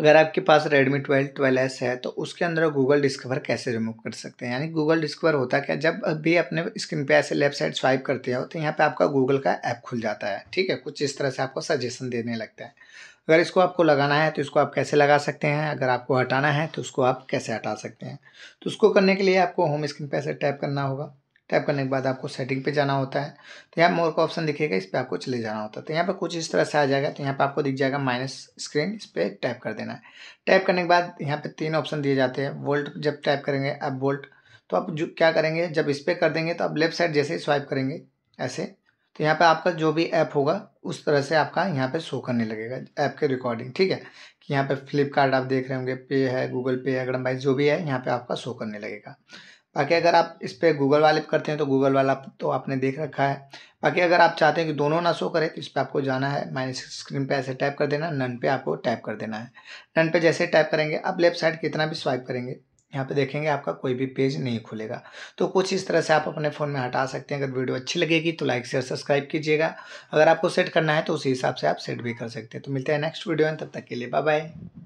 अगर आपके पास रेडमी ट्वेल्व ट्वेल्व एस है तो उसके अंदर गूगल डिस्कवर कैसे रिमूव कर सकते हैं यानी गूगल डिस्कवर होता क्या जब भी अपने स्क्रीन पे ऐसे लेफ्ट साइड स्वाइप करते हो तो यहाँ पे आपका गूगल का ऐप खुल जाता है ठीक है कुछ इस तरह से आपको सजेशन देने लगता है अगर इसको आपको लगाना है तो इसको आप कैसे लगा सकते हैं अगर आपको हटाना है तो उसको आप कैसे हटा सकते हैं तो उसको करने के लिए आपको होम स्क्रीन पर ऐसे टैप करना होगा टैप करने के बाद आपको सेटिंग पे जाना होता है तो यहाँ मोर का ऑप्शन दिखेगा इस पर आपको चले जाना होता है तो यहाँ पर कुछ इस तरह से आ जाएगा तो यहाँ पर आपको दिख जाएगा माइनस स्क्रीन इस पर टैप कर देना है टैप करने के बाद यहाँ पर तीन ऑप्शन दिए जाते हैं वोल्ट जब टैप करेंगे आप वोल्ट तो आप जो क्या करेंगे जब इस पर कर देंगे तो आप लेफ्ट साइड जैसे ही स्वाइप करेंगे ऐसे तो यहाँ पर आपका जो भी ऐप होगा उस तरह से आपका यहाँ पे शो करने लगेगा ऐप के रिकॉर्डिंग ठीक है कि यहाँ पे फ्लिपकार्ट आप देख रहे होंगे पे है गूगल पे है अगर जो भी है यहाँ पे आपका शो करने लगेगा बाकी अगर आप इस पर गूगल वाले करते हैं तो गूगल वाला तो आपने देख रखा है बाकी अगर आप चाहते हैं कि दोनों ना शो करें तो इस पर आपको जाना है माइनस स्क्रीन पे ऐसे टाइप कर देना नन पे आपको टाइप कर देना है नन पे जैसे टाइप करेंगे आप लेफ्ट साइड कितना भी स्वाइप करेंगे यहाँ पे देखेंगे आपका कोई भी पेज नहीं खुलेगा तो कुछ इस तरह से आप अपने फ़ोन में हटा सकते हैं अगर वीडियो अच्छी लगेगी तो लाइक शेयर सब्सक्राइब कीजिएगा अगर आपको सेट करना है तो उसी हिसाब से आप सेट भी कर सकते हैं तो मिलते हैं नेक्स्ट वीडियो में तब तक के लिए बाय बाय